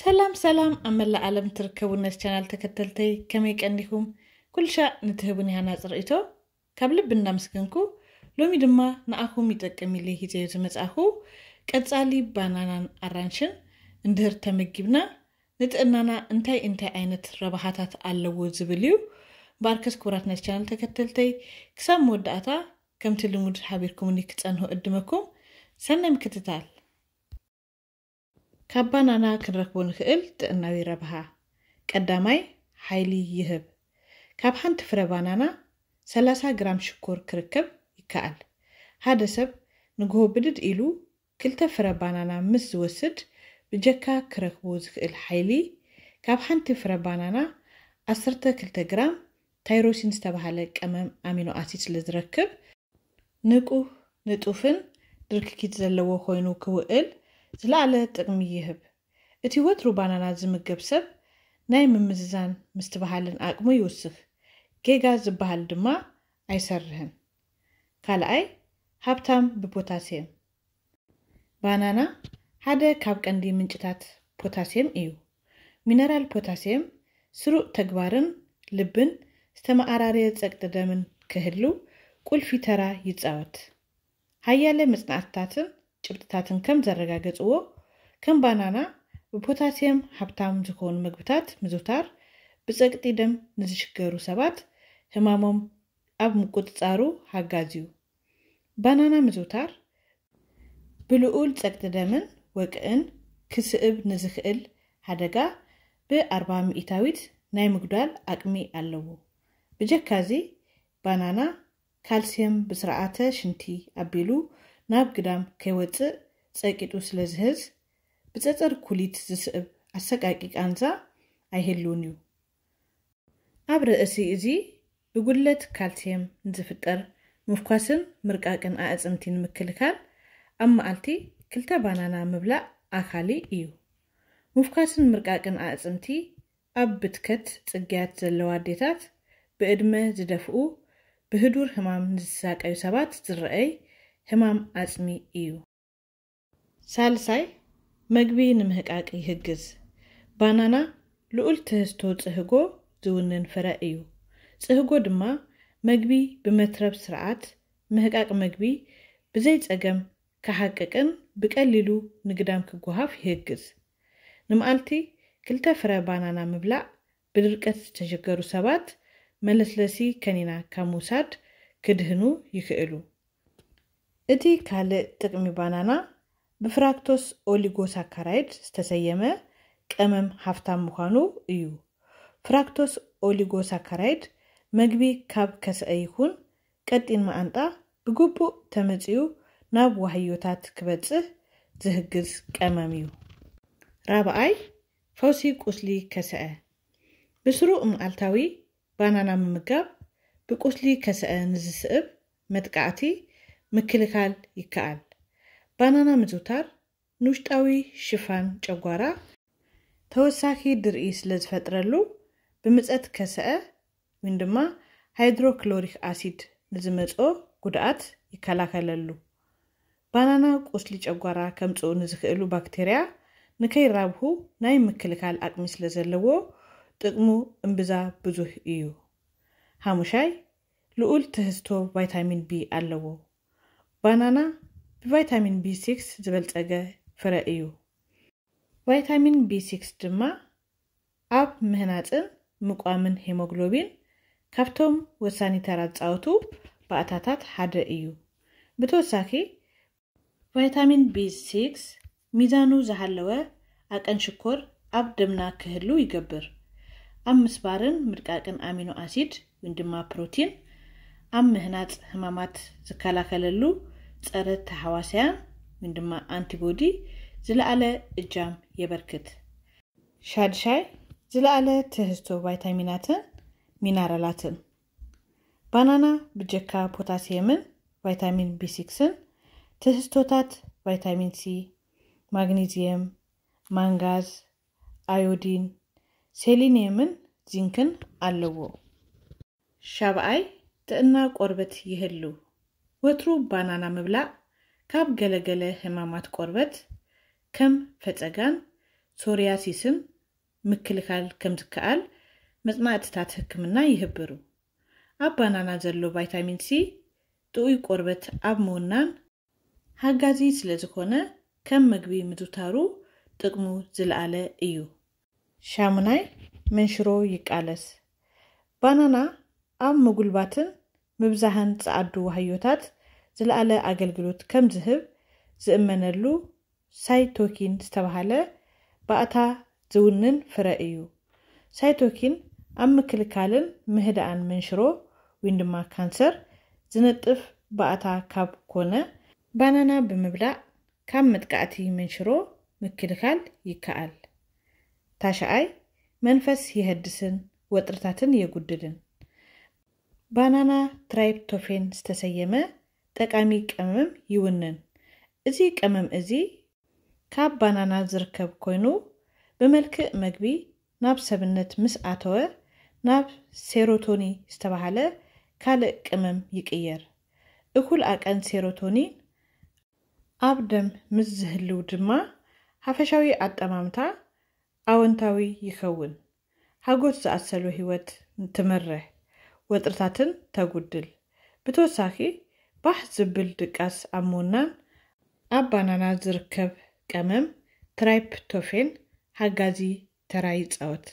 ሰላም ሰላም ኣብ መላእ ዓለም ትርከቡ ነስ ቻናል ተከተልተይ ከመይ ቀኒኹም ኩልሻ ንትህቡን ያና ፅርእቶ ካብ ልብ እናምስገንኩ ሎሚ ድማ ንኣኹም ይጠቅም ኢለ ሂዘዮ ዝመፃኹ ቀፃሊ ባናናን ኣራንሽን እንድህር ተመጊብና ንጥዕናና እንታይ እንታይ ዓይነት ረብሓታት ኣለዎ ዝብል እዩ ባርከስ ክቡራት ነስ ቻናል ተከተልተይ ክሳብ መወዳእታ ከምቲ ልሙድ ሓቢርኩምኒ ክፀንሑ እድመኩም ሰናይ ምክትታል ካብ ባናና ክንረክቦ ንኽእል ጥዕናዊ ረብሃ ቀዳማይ ሓይሊ ይህብ ካብ ሓንቲ ፍረ ባናና 30 ግራም ሽኮር ክርከብ ይከኣል ሓደ ሰብ ንግሆ ብድድ ኢሉ ክልተ ፍረ ባናና ምስ ዝወስድ ብጀካ ክረክቦ ዝክእል ሓይሊ ካብ ሓንቲ ፍረ ባናና 12 ግራም ታይሮሲን ዝተባሃለ ቀመም ኣሚኖ ኣሲድ ስለ ዝረክብ ንቁህ ንጡፍን ድርክኪት ዘለዎ ኮይኑ ክውዕል ዝለዓለ ጥቕሚ ይህብ እቲ ወትሩ ባናና ዝምገብ ሰብ ናይ ምምዝዛን ምስትበሃልን ኣቅሙ ይውስኽ ጌጋ ዝበሃል ድማ ኣይሰርህን ካልኣይ ሃብታም ብፖታስየም ባናና ሓደ ካብ ቀንዲ ምንጭታት ፖታስየም እዩ ሚነራል ፖታስየም ስሩእ ተግባርን ልብን ዝተመኣራርየ ፀቅጢ ደምን ክህሉ ቁልፊ ተራ ይፃወት ሃያለ መፅናዕትታትን ጭብጥታትን ከም ዘረጋገፅዎ ከም ባናና ብፖታስየም ሃብታም ዝኮኑ ምግብታት ምዝውታር ብፀቅጢ ደም ንዝሽገሩ ሰባት ህማሞም ኣብ ምቁፅፃሩ ሃጋዝ እዩ ባናና ምዝውታር ብልኡል ፀቅጢ ደምን ወቅዕን ክስእብ ንዝኽእል ሓደጋ ብኣርባ ሚኢታዊት ናይ ምጉዳል ኣቅሚ ኣለዎ ብጀካዚ ባናና ካልስየም ብስርዓተ ሽንቲ ኣቢሉ ናብ ግዳም ከይወፅእ ፀቂጡ ስለ ዝህዝ ብፀፀር ኩሊት ዝስእብ ኣሰቃቂ ቃንዛ ኣይህልውን እዩ ኣብ ርእሲ እዚ ብጉለት ካልስየም ንዝፍጠር ምፍኳስን ምርቃቅን ኣእፅምቲ ንምክልካል ኣብ መዓልቲ ክልተ ባናና ምብላእ ኣካሊ እዩ ምፍኳስን ምርቃቅን ኣእፅምቲ ኣብ ብትከት ፅግያት ዘለዋ ኣዴታት ብዕድመ ዝደፍኡ ብህዱር ህማም ንዝሳቀዩ ሰባት ዝረአይ ህማም አጽሚ እዩ ሳልሳይ መግቢ ንምሕቃቂ ይህግዝ ባናና ልዑል ትህዝቶ ጽህጎ ዝውንን ፍረ እዩ ጽህጎ ድማ መግቢ ብመትረብ ስርዓት ምህቃቅ መግቢ ፀገም ክሓቅቅን ብቀሊሉ ንግዳም ክጓሃፍ ይህግዝ ንመዓልቲ ክልተ ፍረ ባናና ምብላዕ ብድርቀት ዝተሸገሩ ሰባት መለስለሲ ከኒና ካብ ምውሳድ ክድህኑ ይክእሉ እቲ ካልእ ጥቅሚ ባናና ብፍራክቶስ ኦሊጎሳካራይድ ዝተሰየመ ቀመም ሃፍታም ምዃኑ እዩ ፍራክቶስ ኦሊጎሳካራይድ መግቢ ካብ ከስአ ይኹን ቀጢን መኣንጣ ብግቡእ ተመጺኡ ናብ ዋህዮታት ክበጽሕ ዝህግዝ ቀመም እዩ ራብኣይ ፈውሲ ቁስሊ ከስአ ብስሩዕ መዓልታዊ ባናና ምምጋብ ብቁስሊ ከስአ ንዝስእብ መጥቃዕቲ ምክልካል ይከኣል ባናና ምዝውታር ንውሽጣዊ ሽፋን ጨጓራ ተወሳኺ ድርኢ ስለ ዝፈጥረሉ ብምፀት ከስአ ወይ ድማ ሃይድሮክሎሪክ ኣሲድ ንዝመፆ ጉድኣት ይከላከለሉ ባናና ቁስሊ ጨጓራ ከምፅኡ ንዝኽእሉ ባክቴርያ ንከይራብሁ ናይ ምክልካል ኣቅሚ ስለ ዘለዎ ጥቅሙ እምብዛ ብዙሕ እዩ ሓሙሻይ ልኡል ትህዝቶ ቫይታሚን ቢ ኣለዎ ባናና ብቫይታሚን ቢ6 ዝበልፀገ ፍረ እዩ ቫይታሚን ቢ6 ድማ ኣብ ምህናፅን ምቋምን ሄሞግሎቢን ካብቶም ወሳኒ ተራ ዝፃወቱ ባእታታት ሓደ እዩ ብተወሳኺ ቫይታሚን ቢ6 ሚዛኑ ዝሃለወ ኣቀን ሽኮር ኣብ ደምና ክህሉ ይገብር ኣብ ምስባርን ምድቃቅን ኣሚኖ ኣሲድ ወይ ድማ ፕሮቲን ኣብ ምህናፅ ህማማት ዝከላኸለሉ ጸረ ተሐዋስያን ወይ ድማ አንቲቦዲ ዝለኣለ እጃም የበርክት ሻድሻይ ዝለኣለ ትህዝቶ ቫይታሚናትን ሚናራላትን ባናና ብጀካ ፖታሲየምን ቫይታሚን ቢሲክስን ትህዝቶታት ቫይታሚን ሲ ማግኒዚየም ማንጋዝ አዮዲን ሴሊኒየምን ዚንክን ኣለዎ ሻብኣይ ጥዕና ቆርበት ይህሉ ወትሮ ባናና ምብላዕ ካብ ገለገለ ሕማማት ቆርበት ከም ፈፀጋን ሶርያሲስን ምክልካል ከም ዝከኣል መፅናዕትታት ህክምና ይህብሩ ኣብ ባናና ዘሎ ቫይታሚን ሲ ጥዑይ ቆርበት ኣብ ምውናን ሃጋዚ ስለ ዝኾነ ከም ምግቢ ምዝውታሩ ጥቕሙ ዝለኣለ እዩ ሻሙናይ መንሽሮ ይቃለስ ባናና ኣብ ምጉልባትን ምብዛሕን ፀዓዱ ዋህዮታት ዝለኣለ ኣገልግሎት ከም ዝህብ ዝእመነሉ ሳይቶኪን ዝተባሃለ ባእታ ዝውንን ፍረ እዩ ሳይቶኪን ኣብ ምክልካልን ምህዳኣን መንሽሮ ወይ ድማ ካንሰር ዝነጥፍ ባእታ ካብ ኮነ ባናና ብምብላዕ ካብ መጥቃዕቲ መንሽሮ ምክልካል ይከኣል ታሸኣይ መንፈስ የህድስን ወጥርታትን የጉድልን ባናና ትራይፕቶፌን ዝተሰየመ ጠቃሚ ቅመም ይውንን እዚ ቅመም እዚ ካብ ባናና ዝርከብ ኮይኑ ብመልክእ መግቢ ናብ ሰብነት ምስ ኣተወ ናብ ሴሮቶኒ ዝተባሃለ ካልእ ቅመም ይቅየር እኩል ኣቀን ሴሮቶኒን ኣብ ደም ምስ ዝህልው ድማ ሓፈሻዊ ኣጠማምታ ኣወንታዊ ይኸውን ሃጎት ዝኣሰሉ ሂወት ትመርሕ ወጥርታትን ተጉድል ብተወሳኺ ባህ ዝብል ድቃስ ኣብ ሞናን ኣብ ባናና ዝርከብ ቀመም ትራይፕቶፌን ሃጋዚ ተራ ይፃወት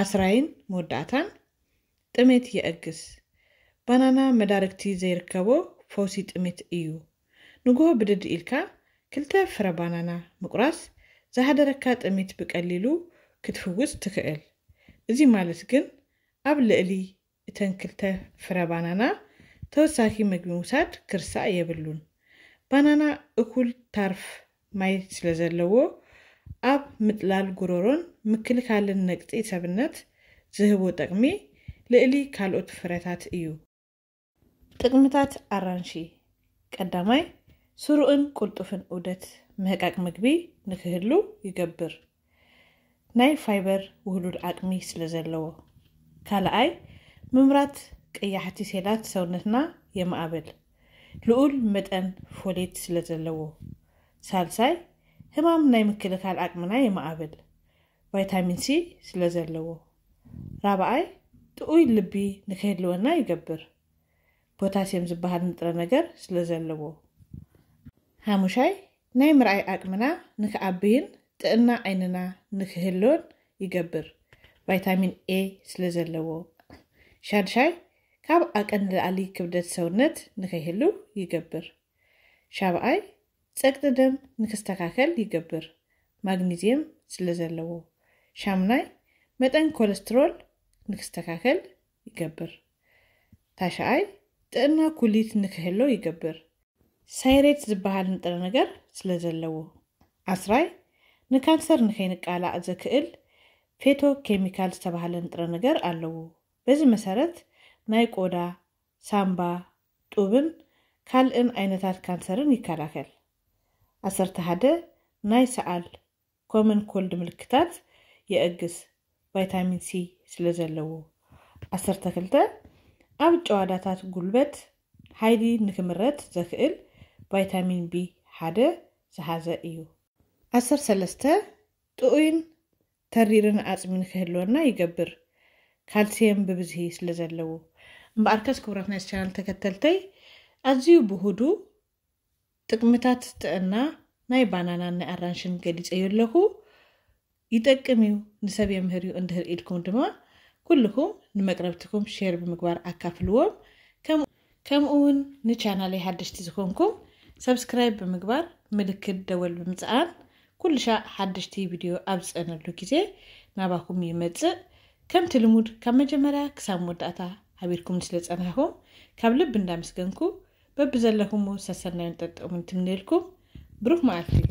ኣስራይን መወዳእታን ጥሜት የእግስ ባናና መዳርግቲ ዘይርከቦ ፈውሲ ጥሜት እዩ ንግሆ ብድድ ኢልካ ክልተ ፍረ ባናና ምቁራስ ዝሃደረካ ጥሜት ብቀሊሉ ክትፍውስ ትኽእል እዚ ማለት ግን ኣብ ልዕሊ እተን ክልተ ፍረ ባናና ተወሳኺ ምግቢ ምውሳድ ክርሳ የብሉን ባናና እኩል ታርፍ ማይ ስለ ዘለዎ ኣብ ምጥላል ጉሮሮን ምክልካልን ነቅፂ ሰብነት ዝህቦ ጥቕሚ ልዕሊ ካልኦት ፍረታት እዩ ጥቕምታት ኣራንሺ ቀዳማይ ስሩእን ቁልጡፍን ውደት ምህቃቅ ምግቢ ንክህሉ ይገብር ናይ ፋይበር ውህሉድ ኣቅሚ ስለ ዘለዎ ካልኣይ ምምራት ቀያሕቲ ሴላት ሰውነትና የማዕበል ልዑል መጠን ፎሌት ስለ ዘለዎ ሳልሳይ ህማም ናይ ምክልካል ኣቅምና የማዕበል ቫይታሚን ሲ ስለ ዘለዎ ራብኣይ ጥኡይ ልቢ ንከህልወና ይገብር ፖታስየም ዝበሃል ንጥረ ነገር ስለ ዘለዎ ሓሙሻይ ናይ ምርኣይ ኣቅምና ንክኣብይን ጥዕና ዓይንና ንክህልወን ይገብር ቫይታሚን ኤ ስለ ዘለዎ ሻድሻይ ካብ ኣቀን ክብደት ሰውነት ንኸይህሉ ይገብር ሻብኣይ ፀቅጢ ደም ንክስተካከል ይገብር ማግኒዝየም ስለ ዘለዎ ሻሙናይ መጠን ኮለስትሮል ንክስተካከል ይገብር ታሻኣይ ጥዕና ኩሊት ንክህሎ ይገብር ሳይሬት ዝበሃል ንጥረ ነገር ስለ ዘለዎ ዓስራይ ንካንሰር ንከይንቃላእ ዘክእል ፌቶ ኬሚካል ዝተባሃለ ንጥረ ነገር ኣለዎ በዚ መሰረት ናይ ቆዳ፣ ሳምባ፣ ጡብን ካልእን ዓይነታት ካንሰርን ይከላኸል። ሓደ ናይ ሰዓል ኮመን ኮልድ ምልክታት የእግስ ቫይታሚን ሲ ስለ ዘለዎ። ክልተ ኣብ ጨዋዳታት ጉልበት ሓይሊ ንክምረት ዘኽእል ቫይታሚን ቢ ሓደ ዝሓዘ እዩ። ሰለስተ ጥዑይን ተሪርን ኣፅሚ ንክህልወና ይገብር ካልሲየም ብብዝሒ ስለ ዘለዎ እምበኣርከስ ክብራት ናይ ስቻናል ተከተልተይ ኣዝዩ ብህዱ ጥቅምታት ጥዕና ናይ ባናናን ናይ ኣራንሽን ገሊፀ ዩ ኣለኹ ይጠቅም እዩ ንሰብ የምህር እዩ እንድህር ኢልኩም ድማ ኩልኩም ንመቅረብትኩም ሸር ብምግባር ኣካፍልዎም ከምኡ ውን ንቻናለይ ሓደሽቲ ዝኮንኩም ሰብስክራይብ ብምግባር ምልክት ደወል ብምፅኣን ኩሉ ሻ ሓደሽቲ ቪድዮ ኣብ ዝፀነሉ ግዜ ናባኩም ይመፅእ ከምቲ ልሙድ ካብ መጀመርያ ክሳብ መወዳእታ አቤርኩም ስለጸናኹም ካብ ልብ እንዳመስገንኩ በቢዘለኹም ሰሰናዩ ንጠጠሙን ትምንልኩም ብሩህ መዓልቲ